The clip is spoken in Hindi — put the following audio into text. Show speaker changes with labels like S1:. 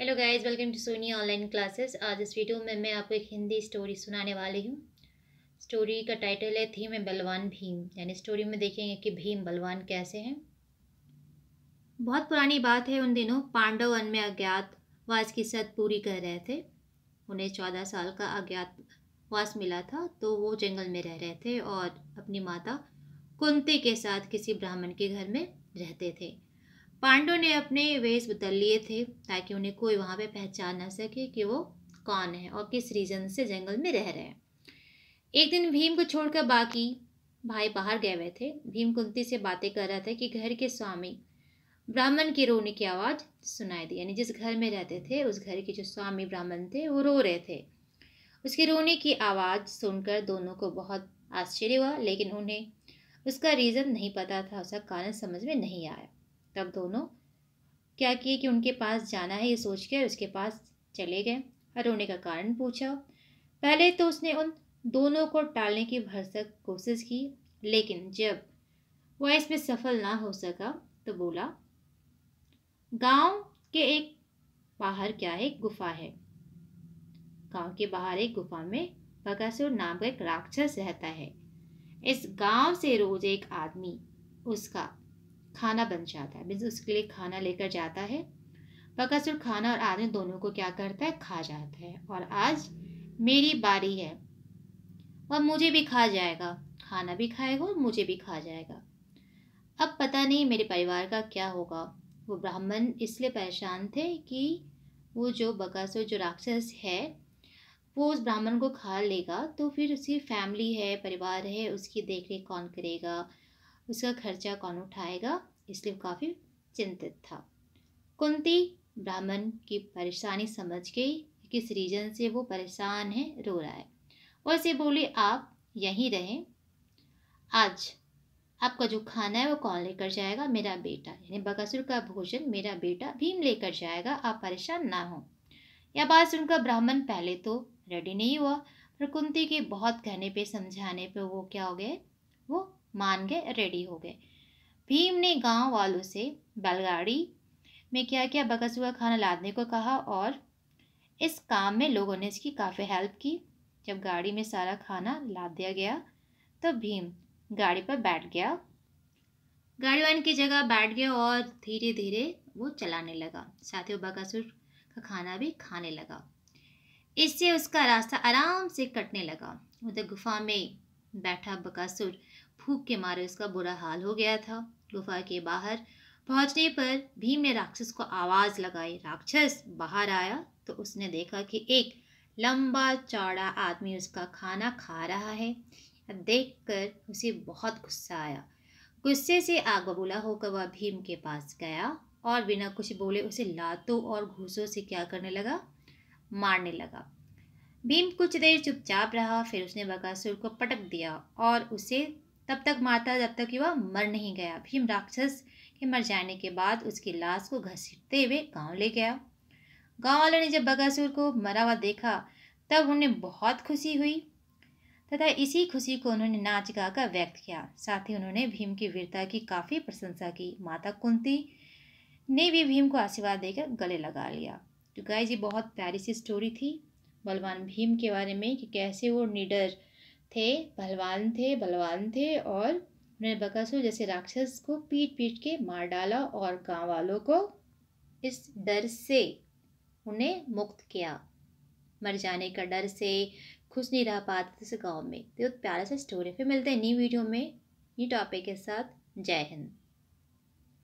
S1: hello guys welcome to Sony online classes आज इस वीडियो में मैं आपको एक हिंदी स्टोरी सुनाने वाली हूँ स्टोरी का टाइटल है थीम है बलवान भीम यानी स्टोरी में देखेंगे कि भीम बलवान कैसे हैं बहुत पुरानी बात है उन दिनों पांडव वन में अज्ञात वास की सत पूरी कर रहे थे उन्हें चौदह साल का अज्ञात वास मिला था तो वो जंगल में रह रहे थे और अपनी माता कुंती के साथ किसी ब्राह्मण के घर में रहते थे पांडव ने अपने वेश बदल लिए थे ताकि उन्हें कोई वहाँ पे पहचान ना सके कि वो कौन है और किस रीज़न से जंगल में रह रहे हैं एक दिन भीम को छोड़कर बाकी भाई बाहर गए हुए थे भीम कुंती से बातें कर रहा था कि घर के स्वामी ब्राह्मण के रोने की आवाज़ सुनाई दी यानी जिस घर में रहते थे उस घर के जो स्वामी ब्राह्मण थे वो रो रहे थे उसके रोने की आवाज़ सुनकर दोनों को बहुत आश्चर्य हुआ लेकिन उन्हें उसका रीज़न नहीं पता था उसका कारण समझ में नहीं आया तब दोनों क्या किए कि उनके पास जाना है ये सोच सोचकर उसके पास चले गए और रोने का कारण पूछा पहले तो उसने उन दोनों को टालने की भरसक कोशिश की लेकिन जब वह इसमें सफल ना हो सका तो बोला गांव के एक बाहर क्या है गुफा है गांव के बाहर एक गुफा में बकासुर नाम का एक राक्षस रहता है इस गांव से रोज एक आदमी उसका खाना बन जाता है मीन्स उसके लिए खाना लेकर जाता है बकासुर खाना और आदमी दोनों को क्या करता है खा जाता है और आज मेरी बारी है वह मुझे भी खा जाएगा खाना भी खाएगा और मुझे भी खा जाएगा अब पता नहीं मेरे परिवार का क्या होगा वो ब्राह्मण इसलिए परेशान थे कि वो जो बकासुर जो राक्षस है वो उस ब्राह्मण को खा लेगा तो फिर उसकी फैमिली है परिवार है उसकी देखरेख कौन करेगा उसका खर्चा कौन उठाएगा इसलिए वो काफ़ी चिंतित था कुंती ब्राह्मण की परेशानी समझ गई किस रीजन से वो परेशान है रो रहा है वैसे बोली आप यहीं रहें आज आपका जो खाना है वो कौन लेकर जाएगा मेरा बेटा यानी बकासुर का भोजन मेरा बेटा भीम लेकर जाएगा आप परेशान ना हो यह बात सुनकर ब्राह्मण पहले तो रेडी नहीं हुआ पर कुंती के बहुत कहने पे समझाने पे वो क्या हो गए वो मान गए रेडी हो गए भीम ने गांव वालों से बैलगाड़ी में क्या क्या बकसुआ खाना लादने को कहा और इस काम में लोगों ने इसकी काफ़ी हेल्प की जब गाड़ी में सारा खाना लाद दिया गया तो भीम गाड़ी पर बैठ गया गाड़ी वन की जगह बैठ गया और धीरे धीरे वो चलाने लगा साथ ही वो बकासुर का खाना भी खाने लगा इससे उसका रास्ता आराम से कटने लगा उधर गुफा में बैठा बकासुर भूख के मारे उसका बुरा हाल हो गया था गुफा के बाहर पहुंचने पर भीम ने राक्षस को आवाज़ लगाई राक्षस बाहर आया तो उसने देखा कि एक लंबा चौड़ा आदमी उसका खाना खा रहा है देखकर उसे बहुत गुस्सा आया गुस्से से आग बबूला होकर वह भीम के पास गया और बिना कुछ बोले उसे लातों और घूसों से क्या करने लगा मारने लगा भीम कुछ देर चुपचाप रहा फिर उसने बकासुर को पटक दिया और उसे तब तक मारता जब तक युवा मर नहीं गया भीम राक्षस के मर जाने के बाद उसकी लाश को घसीटते हुए गांव ले गया गांव वालों ने जब बगासुर को मरा हुआ देखा तब उन्हें बहुत खुशी हुई तथा इसी खुशी को उन्होंने नाच गा कर व्यक्त किया साथ ही उन्होंने भीम की वीरता की काफ़ी प्रशंसा की माता कुंती ने भी भीम को आशीर्वाद देकर गले लगा लिया तो गाय जी बहुत प्यारी सी स्टोरी थी बलवान भीम के बारे में कि कैसे वो निडर थे बलवान थे बलवान थे और उन्होंने बकासुर जैसे राक्षस को पीट पीट के मार डाला और गांव वालों को इस डर से उन्हें मुक्त किया मर जाने का डर से खुश नहीं रह पाते इस गांव में तो प्यारा सा स्टोरी फिर मिलते हैं नई वीडियो में नई टॉपिक के साथ जय हिंद